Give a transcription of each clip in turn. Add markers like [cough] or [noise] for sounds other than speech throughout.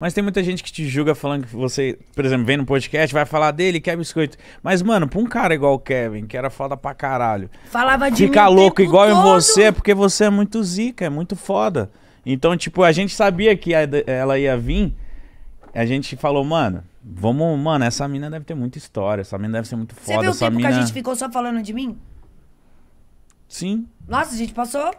Mas tem muita gente que te julga falando que você, por exemplo, vem no podcast, vai falar dele, quer biscoito. Mas, mano, pra um cara igual o Kevin, que era foda pra caralho. Falava de Ficar louco igual todo. em você é porque você é muito zica, é muito foda. Então, tipo, a gente sabia que ela ia vir. A gente falou, mano, vamos, mano, essa mina deve ter muita história, essa mina deve ser muito foda. Você viu o tempo mina... que a gente ficou só falando de mim? Sim. Nossa, a gente passou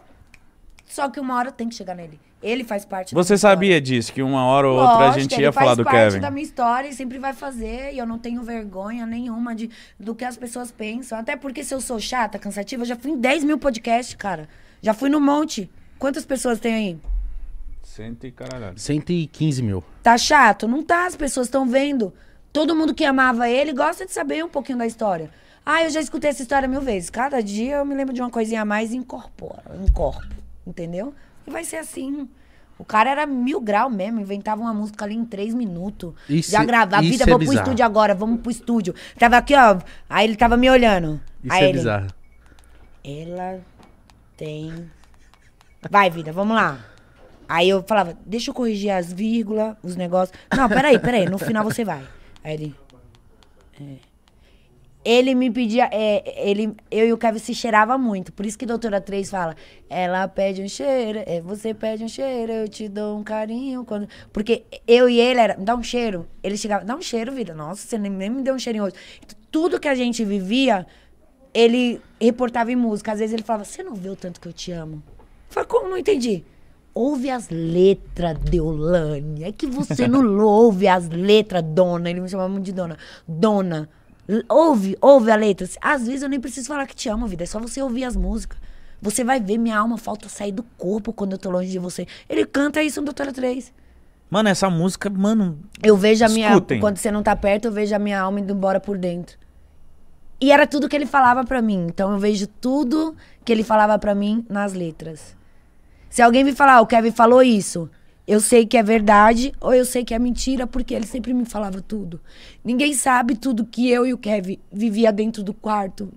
só que uma hora tem que chegar nele. Ele faz parte Você sabia história. disso, que uma hora ou outra a gente ia falar do Kevin? faz parte da minha história e sempre vai fazer. E eu não tenho vergonha nenhuma de, do que as pessoas pensam. Até porque se eu sou chata, cansativa, eu já fui em 10 mil podcasts, cara. Já fui no monte. Quantas pessoas tem aí? Cento e caralho. 115 mil. Tá chato? Não tá, as pessoas estão vendo. Todo mundo que amava ele gosta de saber um pouquinho da história. Ah, eu já escutei essa história mil vezes. Cada dia eu me lembro de uma coisinha a mais e incorporo, incorporo. Entendeu? E vai ser assim. O cara era mil grau mesmo, inventava uma música ali em três minutos. Isso, já é- gravava, vida, é vou bizarro. pro estúdio agora, vamos pro estúdio. Tava aqui, ó. Aí ele tava me olhando. Isso aí é ele, bizarro. Ela tem. Vai, vida, vamos lá. Aí eu falava, deixa eu corrigir as vírgulas, os negócios. Não, peraí, peraí, no final você vai. Aí ele. É ele me pedia, é, ele, eu e o Kevin se cheirava muito. Por isso que a doutora 3 fala, ela pede um cheiro, é, você pede um cheiro, eu te dou um carinho. Quando... Porque eu e ele era, dá um cheiro. Ele chegava, dá um cheiro, vida. Nossa, você nem, nem me deu um cheirinho hoje. Então, tudo que a gente vivia, ele reportava em música. Às vezes ele falava, você não vê o tanto que eu te amo? Eu falei, como? Não entendi ouve as letras, Deolane. É que você não [laughs] ouve as letras, dona. Ele me chamava muito de dona. Dona, Ouve, ouve a letra. Às vezes eu nem preciso falar que te amo, vida. É só você ouvir as músicas. Você vai ver minha alma falta sair do corpo quando eu tô longe de você. Ele canta isso no Doutora 3. Mano, essa música, mano. Eu vejo a minha. Quando você não tá perto, eu vejo a minha alma indo embora por dentro. E era tudo que ele falava para mim. Então eu vejo tudo que ele falava para mim nas letras. Se alguém me falar, ah, o Kevin falou isso. Eu sei que é verdade ou eu sei que é mentira, porque ele sempre me falava tudo. Ninguém sabe tudo que eu e o Kevin vivia dentro do quarto,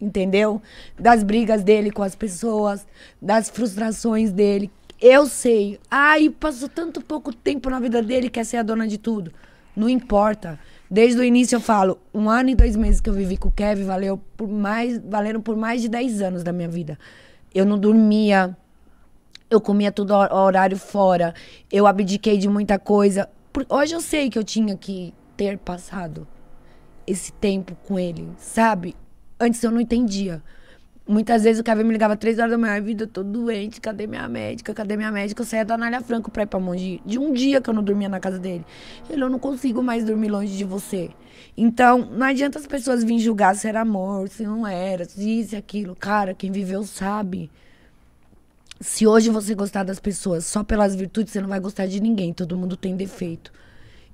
entendeu? Das brigas dele com as pessoas, das frustrações dele. Eu sei. Ai, passou tanto pouco tempo na vida dele, quer ser a dona de tudo. Não importa. Desde o início eu falo, um ano e dois meses que eu vivi com o Kevin valeu por mais, valeram por mais de 10 anos da minha vida. Eu não dormia, eu comia tudo horário fora. Eu abdiquei de muita coisa. Hoje eu sei que eu tinha que ter passado esse tempo com ele, sabe? Antes eu não entendia. Muitas vezes o Kevin me ligava três horas da manhã, vida, eu tô doente, cadê minha médica? Cadê minha médica? Eu saía da Anália Franco pra ir pra Mongi. De um dia que eu não dormia na casa dele. Ele, eu não consigo mais dormir longe de você. Então, não adianta as pessoas virem julgar se era amor, se não era, se isso e aquilo. Cara, quem viveu sabe. Se hoje você gostar das pessoas só pelas virtudes, você não vai gostar de ninguém. Todo mundo tem defeito.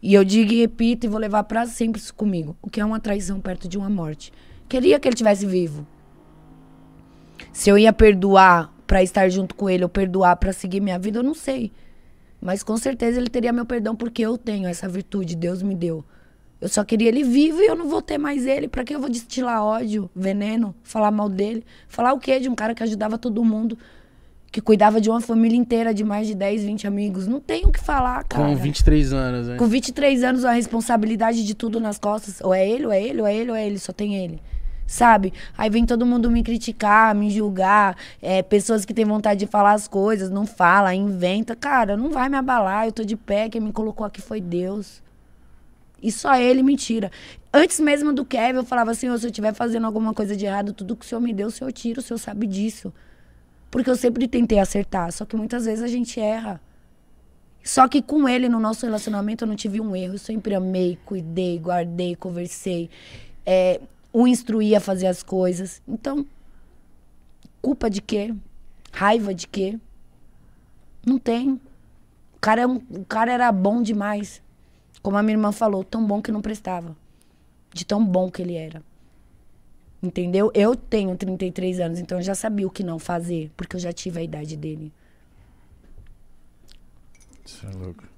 E eu digo e repito e vou levar para sempre isso comigo. O que é uma traição perto de uma morte? Queria que ele tivesse vivo. Se eu ia perdoar para estar junto com ele ou perdoar para seguir minha vida, eu não sei. Mas com certeza ele teria meu perdão porque eu tenho essa virtude, Deus me deu. Eu só queria ele vivo e eu não vou ter mais ele. Para que eu vou destilar ódio, veneno, falar mal dele? Falar o quê de um cara que ajudava todo mundo? que cuidava de uma família inteira de mais de 10, 20 amigos. Não tem o que falar, cara. Com 23 anos, né? Com 23 anos, a responsabilidade de tudo nas costas. Ou é ele, ou é ele, ou é ele, ou é ele. Só tem ele sabe? Aí vem todo mundo me criticar, me julgar, é, pessoas que têm vontade de falar as coisas, não fala, inventa. Cara, não vai me abalar, eu tô de pé, quem me colocou aqui foi Deus. E só ele me tira. Antes mesmo do Kevin, eu falava assim, se eu estiver fazendo alguma coisa de errado, tudo que o senhor me deu, o senhor tira, o senhor sabe disso. Porque eu sempre tentei acertar, só que muitas vezes a gente erra. Só que com ele, no nosso relacionamento, eu não tive um erro. Eu sempre amei, cuidei, guardei, conversei. É, o instruí a fazer as coisas. Então, culpa de quê? Raiva de quê? Não tem. O cara, é um, o cara era bom demais. Como a minha irmã falou, tão bom que não prestava. De tão bom que ele era. Entendeu? Eu tenho 33 anos, então eu já sabia o que não fazer, porque eu já tive a idade dele. Isso é louco.